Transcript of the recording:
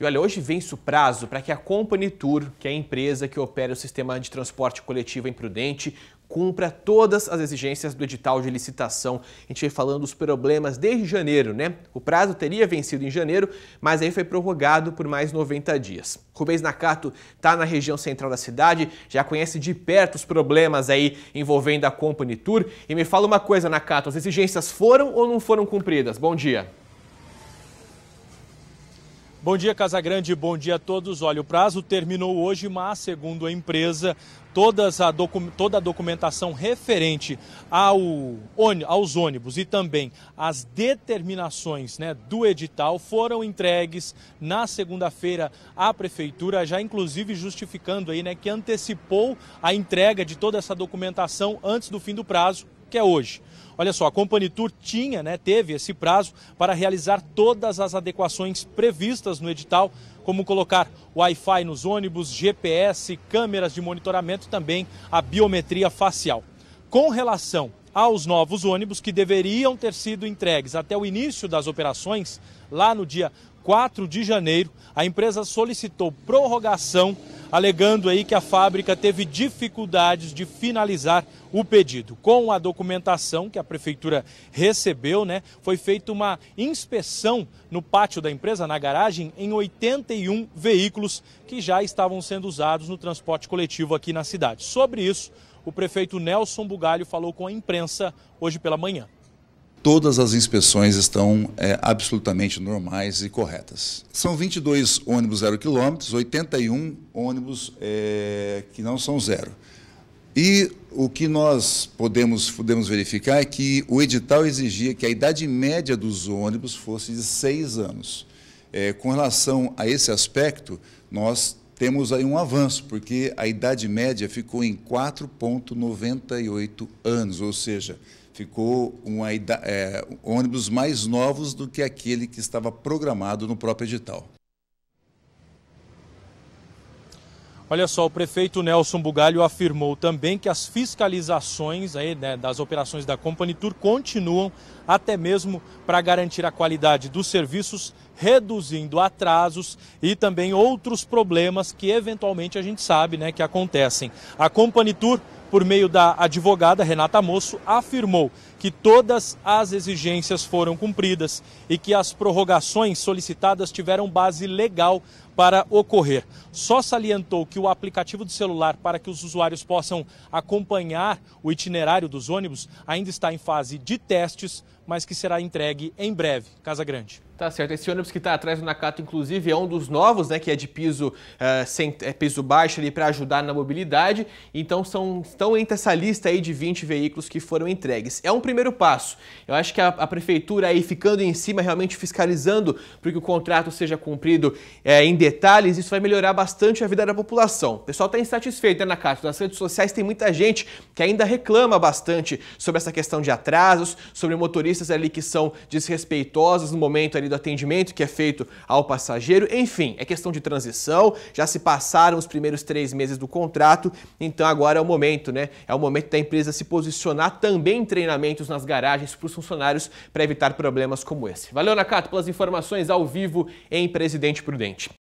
E olha, hoje vence o prazo para que a Company Tour, que é a empresa que opera o sistema de transporte coletivo em Prudente, cumpra todas as exigências do edital de licitação. A gente vem falando dos problemas desde janeiro, né? O prazo teria vencido em janeiro, mas aí foi prorrogado por mais 90 dias. Rubens Nakato está na região central da cidade, já conhece de perto os problemas aí envolvendo a Company Tour. E me fala uma coisa, Nakato, as exigências foram ou não foram cumpridas? Bom dia. Bom dia, Casagrande. Bom dia a todos. Olha, o prazo terminou hoje, mas, segundo a empresa, a toda a documentação referente ao, aos ônibus e também as determinações né, do edital foram entregues na segunda-feira à prefeitura, já inclusive justificando aí, né, que antecipou a entrega de toda essa documentação antes do fim do prazo que é hoje. Olha só, a Company Tour tinha, né, teve esse prazo para realizar todas as adequações previstas no edital, como colocar Wi-Fi nos ônibus, GPS, câmeras de monitoramento e também a biometria facial. Com relação aos novos ônibus que deveriam ter sido entregues até o início das operações, lá no dia 4 de janeiro, a empresa solicitou prorrogação alegando aí que a fábrica teve dificuldades de finalizar o pedido. Com a documentação que a prefeitura recebeu, né, foi feita uma inspeção no pátio da empresa, na garagem, em 81 veículos que já estavam sendo usados no transporte coletivo aqui na cidade. Sobre isso, o prefeito Nelson Bugalho falou com a imprensa hoje pela manhã todas as inspeções estão é, absolutamente normais e corretas. São 22 ônibus zero quilômetros, 81 ônibus é, que não são zero. E o que nós podemos, podemos verificar é que o edital exigia que a idade média dos ônibus fosse de seis anos. É, com relação a esse aspecto, nós temos aí um avanço, porque a idade média ficou em 4,98 anos, ou seja, ficou uma, é, ônibus mais novos do que aquele que estava programado no próprio edital. Olha só, o prefeito Nelson Bugalho afirmou também que as fiscalizações aí, né, das operações da Company Tour continuam até mesmo para garantir a qualidade dos serviços, reduzindo atrasos e também outros problemas que eventualmente a gente sabe né, que acontecem. A Company Tour, por meio da advogada Renata Moço, afirmou que todas as exigências foram cumpridas e que as prorrogações solicitadas tiveram base legal para ocorrer. Só salientou que o aplicativo do celular para que os usuários possam acompanhar o itinerário dos ônibus ainda está em fase de testes, mas que será entregue em breve. Casa Grande. Tá certo. Esse ônibus que está atrás do Nakato, inclusive, é um dos novos, né? Que é de piso, uh, sem, é piso baixo ali para ajudar na mobilidade. Então são, estão entre essa lista aí de 20 veículos que foram entregues. É um primeiro passo. Eu acho que a, a prefeitura aí ficando em cima, realmente fiscalizando para que o contrato seja cumprido é, em dezembro detalhes, isso vai melhorar bastante a vida da população. O pessoal está insatisfeito, né, Nakato? Nas redes sociais tem muita gente que ainda reclama bastante sobre essa questão de atrasos, sobre motoristas ali que são desrespeitosos no momento ali do atendimento que é feito ao passageiro. Enfim, é questão de transição, já se passaram os primeiros três meses do contrato, então agora é o momento, né? É o momento da empresa se posicionar também em treinamentos nas garagens para os funcionários para evitar problemas como esse. Valeu, Nakato, pelas informações ao vivo em Presidente Prudente.